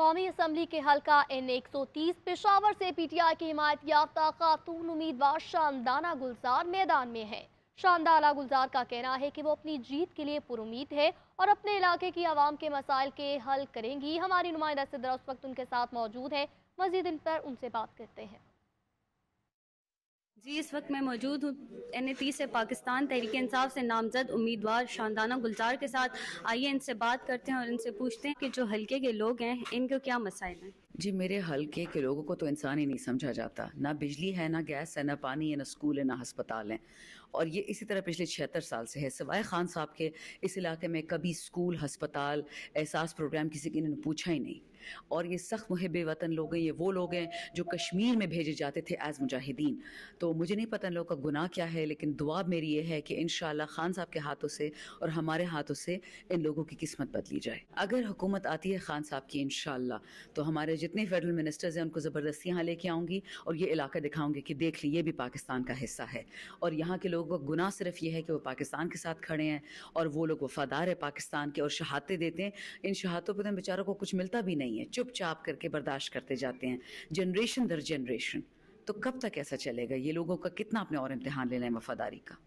कौमी असम्बली के हल्का एन एक सौ तीस पेशावर से पीटीआई की हिमायत याफ्ता खातून उम्मीदवार शानदाना गुलजार मैदान में है शानदाना गुलजार का कहना है कि वो अपनी जीत के लिए पुरुद है और अपने इलाके की आवाम के मसाइल के हल करेंगी हमारी नुमाइंदा सिद्धरा उस वक्त उनके साथ मौजूद है मजीद इन पर उनसे बात करते हैं जी इस वक्त मैं मौजूद हूँ एन ए से पाकिस्तान तहरीक इंसाफ से नामजद उम्मीदवार शानदाना गुलजार के साथ आइए इनसे बात करते हैं और इनसे पूछते हैं कि जो हल्के के लोग हैं इनको क्या मसाइल हैं जी मेरे हल्के के लोगों को तो इंसान ही नहीं समझा जाता ना बिजली है ना गैस है ना पानी है ना स्कूल है ना हस्पताल है और ये इसी तरह पिछले छिहत्तर साल से है सिवाय खान साहब के इस इलाके में कभी स्कूल हस्पताल एहसास प्रोग्राम किसी के इन्होंने पूछा ही नहीं और ये सख्त मुहब वतन लोग हैं ये वो लोग हैं जो कश्मीर में भेजे जाते थे एज़ मुजाहिदीन तो मुझे नहीं पता इन लोगों का गुनाह क्या है लेकिन दुआ मेरी ये है कि इन खान साहब के हाथों से और हमारे हाथों से इन लोगों की किस्मत बदली जाए अगर हुकूमत आती है खान साहब की इन तो हमारे जितने फेडरल मिनिस्टर्स हैं उनको ज़बरदस्ती यहाँ लेके आऊँगी और ये इलाका दिखाऊँगी कि देख ली ये भी पाकिस्तान का हिस्सा है और यहाँ के लोगों का गुनाह सिर्फ ये है कि वो पाकिस्तान के साथ खड़े हैं और वो लोग वफादार है पाकिस्तान के और शहादतें देते हैं इन शहादतों पर तो बेचारों को कुछ मिलता भी नहीं नहीं है चुपचाप करके बर्दाश्त करते जाते हैं जनरेशन दर जनरेशन तो कब तक ऐसा चलेगा ये लोगों का कितना अपने और इम्तहान लेना है वफादारी का